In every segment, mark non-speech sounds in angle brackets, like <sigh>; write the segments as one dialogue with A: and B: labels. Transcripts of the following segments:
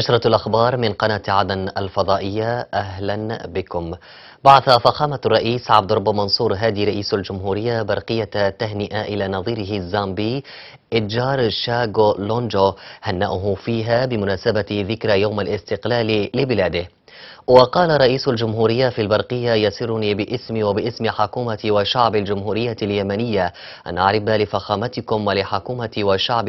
A: نشرة الأخبار من قناة عدن الفضائية أهلا بكم بعث فخامة الرئيس عبد الرب منصور هادي رئيس الجمهورية برقية تهنئة إلى نظيره الزامبي إتجار شاغو لونجو هنأه فيها بمناسبة ذكرى يوم الاستقلال لبلاده وقال رئيس الجمهورية في البرقية يسرني باسمي وباسم حكومة وشعب الجمهورية اليمنية أن أعرب لفخامتكم ولحكومة وشعب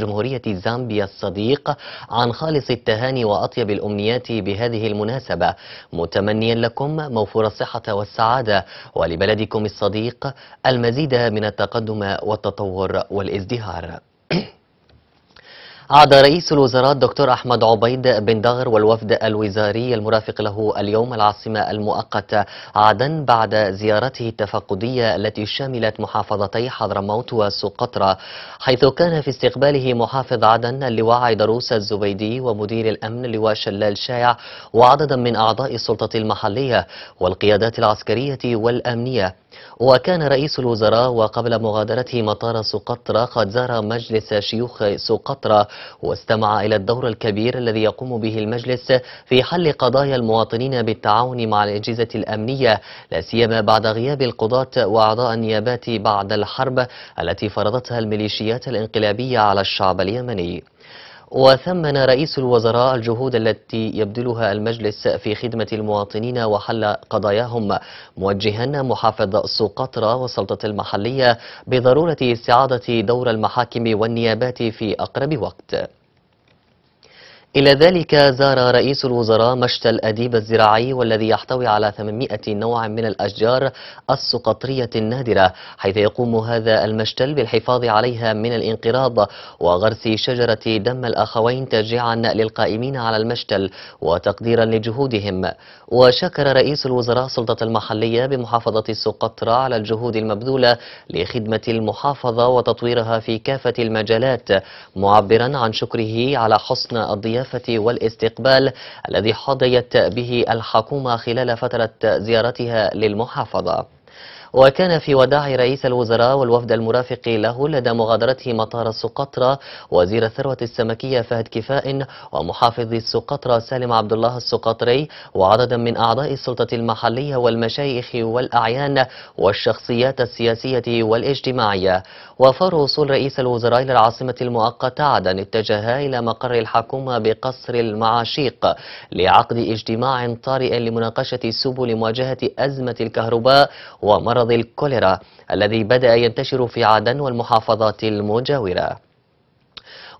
A: جمهورية زامبيا الصديق عن خالص التهاني وأطيب الأمنيات بهذه المناسبة متمنيا لكم موفور الصحة والسعادة ولبلدكم الصديق المزيد من التقدم والتطور والازدهار <clears throat> عاد رئيس الوزراء الدكتور أحمد عبيد بن دغر والوفد الوزاري المرافق له اليوم العاصمة المؤقتة عدن بعد زيارته التفقدية التي شملت محافظتي حضرموت وسقطرى حيث كان في استقباله محافظ عدن اللواء عيدروس الزبيدي ومدير الأمن لواء شلال شايع وعددا من أعضاء السلطة المحلية والقيادات العسكرية والأمنية وكان رئيس الوزراء وقبل مغادرته مطار سقطرى قد زار مجلس شيوخ سقطرى واستمع إلى الدور الكبير الذي يقوم به المجلس في حل قضايا المواطنين بالتعاون مع الأجهزة الأمنية لا سيما بعد غياب القضاة وأعضاء النيابات بعد الحرب التي فرضتها الميليشيات الانقلابية على الشعب اليمني وثمن رئيس الوزراء الجهود التي يبذلها المجلس في خدمة المواطنين وحل قضاياهم موجها محافظ سقطرى والسلطة المحلية بضرورة استعادة دور المحاكم والنيابات في أقرب وقت إلى ذلك زار رئيس الوزراء مشت الأديب الزراعي والذي يحتوي على 800 نوع من الأشجار السقطرية النادرة حيث يقوم هذا المشتل بالحفاظ عليها من الانقراض وغرس شجرة دم الأخوين تشجيعا للقائمين على المشتل وتقديرا لجهودهم وشكر رئيس الوزراء السلطة المحلية بمحافظة السقطرة على الجهود المبذولة لخدمة المحافظة وتطويرها في كافة المجالات معبرا عن شكره على حسن الضيافة الكثافة والاستقبال الذي حظيت به الحكومة خلال فترة زيارتها للمحافظة وكان في وداع رئيس الوزراء والوفد المرافق له لدى مغادرته مطار سقطرى وزير الثروة السمكية فهد كفاء ومحافظ سقطرى سالم عبد الله السقطري وعددا من أعضاء السلطة المحلية والمشايخ والأعيان والشخصيات السياسية والاجتماعية وفار وصول رئيس الوزراء إلى العاصمة المؤقتة عدن اتجه إلى مقر الحكومة بقصر المعاشيق لعقد اجتماع طارئ لمناقشة سبل مواجهة أزمة الكهرباء ومرض مرض الكوليرا الذي بدأ ينتشر في عدن والمحافظات المجاورة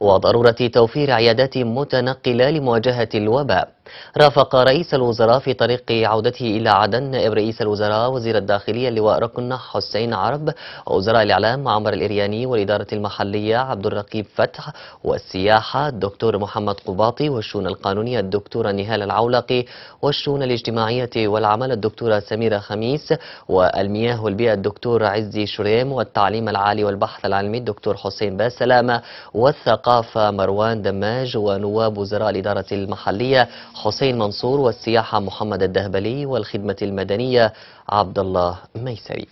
A: وضرورة توفير عيادات متنقلة لمواجهة الوباء رافق رئيس الوزراء في طريق عودته إلى عدن نائب رئيس الوزراء وزير الداخلية اللواء ركن حسين عرب ووزراء الإعلام عمر الإرياني والإدارة المحلية عبد الرقيب فتح والسياحة الدكتور محمد قباطي والشؤون القانونية الدكتورة نهال العولقي والشؤون الاجتماعية والعمل الدكتورة سميرة خميس والمياه والبيئة الدكتور عزي شريم والتعليم العالي والبحث العلمي الدكتور حسين باسلامة والثقافة مروان دماج ونواب وزراء الإدارة المحلية حسين منصور والسياحة محمد الدهبلي والخدمة المدنية عبد الله ميسري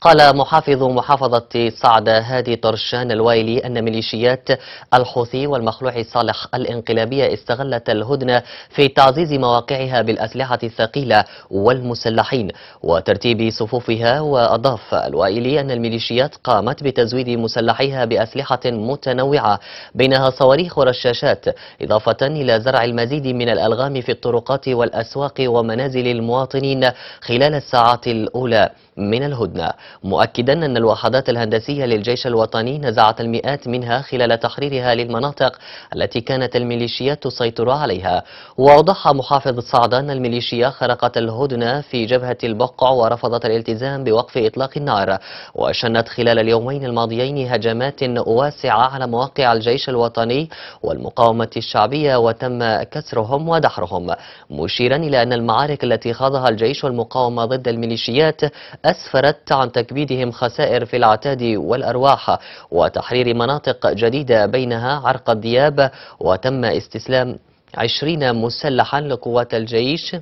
A: قال محافظ محافظة صعدة هادي طرشان الوايلي أن ميليشيات الحوثي والمخلوع صالح الانقلابية استغلت الهدنة في تعزيز مواقعها بالأسلحة الثقيلة والمسلحين وترتيب صفوفها وأضاف الوايلي أن الميليشيات قامت بتزويد مسلحيها بأسلحة متنوعة بينها صواريخ ورشاشات إضافة إلى زرع المزيد من الألغام في الطرقات والأسواق ومنازل المواطنين خلال الساعات الأولى من الهدنة مؤكدا أن الوحدات الهندسية للجيش الوطني نزعت المئات منها خلال تحريرها للمناطق التي كانت الميليشيات تسيطر عليها وأوضح محافظ صعدة أن الميليشيا خرقت الهدنة في جبهة البقع ورفضت الالتزام بوقف إطلاق النار وشنت خلال اليومين الماضيين هجمات واسعة على مواقع الجيش الوطني والمقاومة الشعبية وتم كسرهم ودحرهم مشيرا إلى أن المعارك التي خاضها الجيش والمقاومة ضد الميليشيات أسفرت عن تكبيدهم خسائر في العتاد والأرواح وتحرير مناطق جديدة بينها عرق الدياب وتم استسلام عشرين مسلحا لقوات الجيش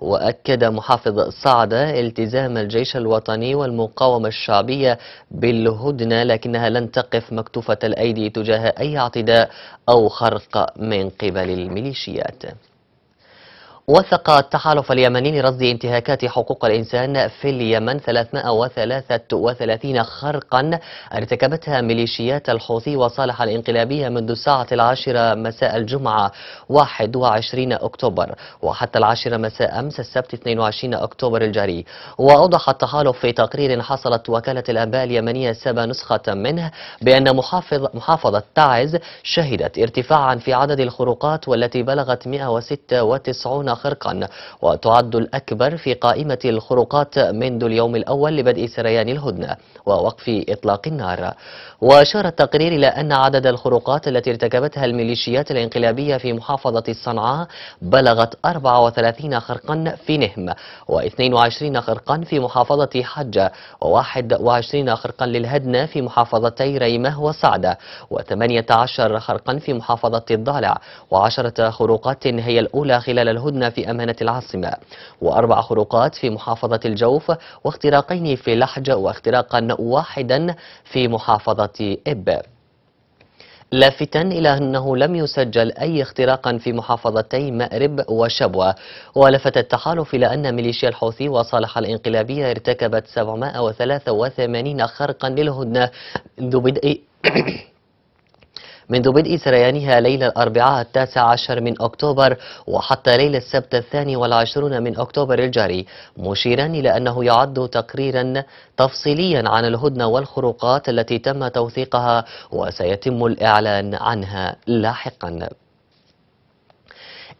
A: وأكد محافظ صعدة التزام الجيش الوطني والمقاومة الشعبية بالهدنة لكنها لن تقف مكتوفة الأيدي تجاه أي اعتداء أو خرق من قبل الميليشيات وثق التحالف اليمني لرصد انتهاكات حقوق الإنسان في اليمن 333 خرقا ارتكبتها ميليشيات الحوثي وصالح الانقلابية منذ الساعة العاشرة مساء الجمعة 21 أكتوبر وحتى العاشرة مساء أمس السبت 22 أكتوبر الجاري وأوضح التحالف في تقرير حصلت وكالة الأنباء اليمنية سبا نسخة منه بأن محافظ محافظة تعز شهدت ارتفاعا في عدد الخروقات والتي بلغت 196 خرقا وتعد الأكبر في قائمة الخروقات منذ اليوم الأول لبدء سريان الهدنة ووقف إطلاق النار وأشار التقرير إلى أن عدد الخروقات التي ارتكبتها الميليشيات الانقلابية في محافظة صنعاء بلغت 34 خرقا في نهم و22 خرقا في محافظة حجة و21 خرقا للهدنة في محافظتي ريمه وصعدة و18 خرقا في محافظة الضالع وعشرة خروقات هي الأولى خلال الهدنة تم في أمانة العاصمة وأربع خروقات في محافظة الجوف واختراقين في لحج واختراقا واحدا في محافظة إب لافتا إلى أنه لم يسجل أي اختراق في محافظتي مأرب وشبوة ولفت التحالف إلى أن ميليشيا الحوثي وصالح الإنقلابية ارتكبت 783 خرقا للهدنة منذ بدء منذ بدء سريانها ليلة الأربعاء التاسع عشر من أكتوبر وحتى ليلة السبت الثاني والعشرون من أكتوبر الجاري مشيرا إلى أنه يعد تقريرا تفصيليا عن الهدنة والخروقات التي تم توثيقها وسيتم الإعلان عنها لاحقا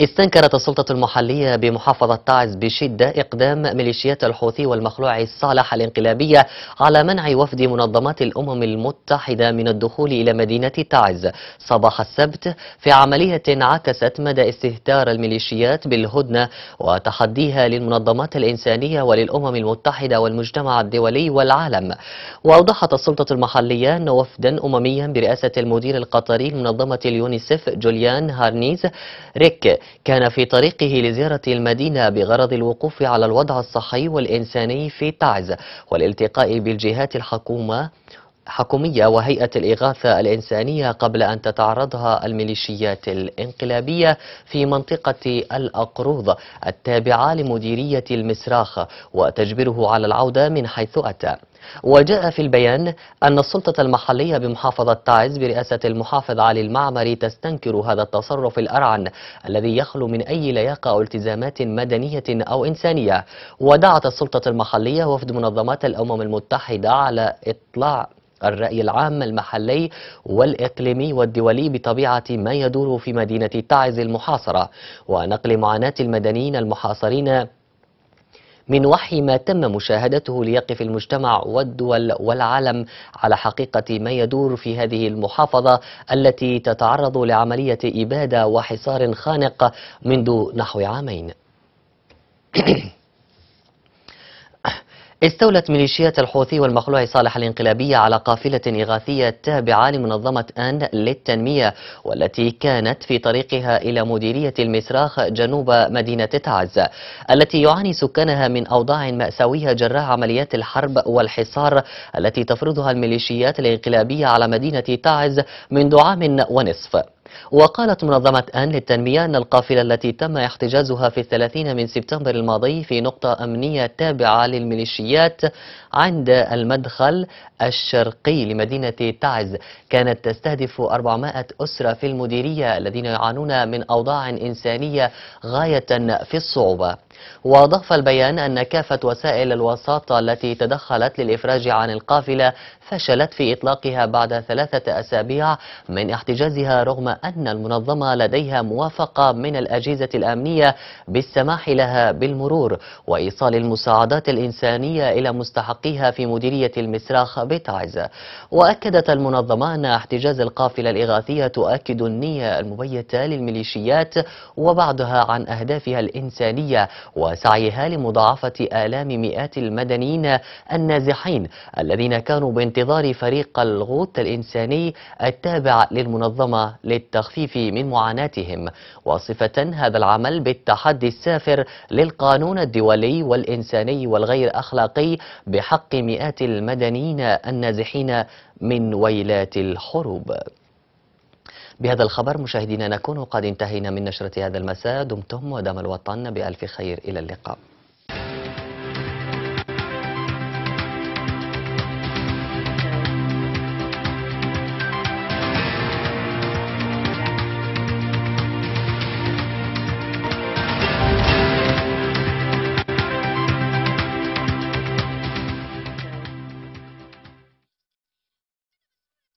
A: استنكرت السلطة المحلية بمحافظة تعز بشدة إقدام ميليشيات الحوثي والمخلوع الصالح الانقلابية على منع وفد منظمات الأمم المتحدة من الدخول إلى مدينة تعز صباح السبت في عملية عكست مدى استهتار الميليشيات بالهدنة وتحديها للمنظمات الإنسانية وللأمم المتحدة والمجتمع الدولي والعالم وأوضحت السلطة المحلية أن وفدا أمميا برئاسة المدير القطري لمنظمة اليونيسف جوليان هارنيز ريك كان في طريقه لزيارة المدينة بغرض الوقوف على الوضع الصحي والإنساني في تعز والالتقاء بالجهات الحكومة حكومية وهيئة الإغاثة الإنسانية قبل أن تتعرضها الميليشيات الإنقلابية في منطقة الأقروض التابعة لمديرية المسراخ وتجبره على العودة من حيث أتى وجاء في البيان أن السلطة المحلية بمحافظة تعز برئاسة المحافظ علي المعمري تستنكر هذا التصرف الأرعن الذي يخلو من أي لياقة أو التزامات مدنية أو إنسانية ودعت السلطة المحلية وفد منظمات الأمم المتحدة على إطلاع الرأي العام المحلي والإقليمي والدولي بطبيعة ما يدور في مدينة تعز المحاصرة ونقل معاناة المدنيين المحاصرين من وحي ما تم مشاهدته ليقف المجتمع والدول والعالم على حقيقة ما يدور في هذه المحافظة التي تتعرض لعملية إبادة وحصار خانق منذ نحو عامين <clears throat> استولت ميليشيات الحوثي والمخلوع صالح الانقلابي على قافلة إغاثية تابعة لمنظمة آن للتنمية والتي كانت في طريقها إلى مديرية المسراخ جنوب مدينة تعز التي يعاني سكانها من أوضاع مأساوية جراء عمليات الحرب والحصار التي تفرضها الميليشيات الانقلابية على مدينة تعز منذ عام ونصف وقالت منظمة آن للتنمية أن القافلة التي تم احتجازها في الثلاثين من سبتمبر الماضي في نقطة أمنية تابعة للميليشيات عند المدخل الشرقي لمدينة تعز كانت تستهدف 400 أسرة في المديرية الذين يعانون من أوضاع إنسانية غاية في الصعوبة وأضاف البيان أن كافة وسائل الوساطة التي تدخلت للإفراج عن القافلة فشلت في إطلاقها بعد ثلاثة أسابيع من احتجازها رغم أن المنظمة لديها موافقة من الأجهزة الأمنية بالسماح لها بالمرور وإيصال المساعدات الإنسانية إلى مستحقيها في مديرية المسراخ بتعز وأكدت المنظمة أن احتجاز القافلة الإغاثية تؤكد النية المبيتة للميليشيات وبعدها عن أهدافها الإنسانية وسعيها لمضاعفة آلام مئات المدنيين النازحين الذين كانوا بانتظار فريق الغوت الإنساني التابع للمنظمة للتخفيف من معاناتهم وصفة هذا العمل بالتحدي السافر للقانون الدولي والإنساني والغير أخلاقي بحق مئات المدنيين النازحين من ويلات الحروب بهذا الخبر مشاهدينا نكون قد انتهينا من نشرة هذا المساء دمتم ودم الوطن بألف خير إلى اللقاء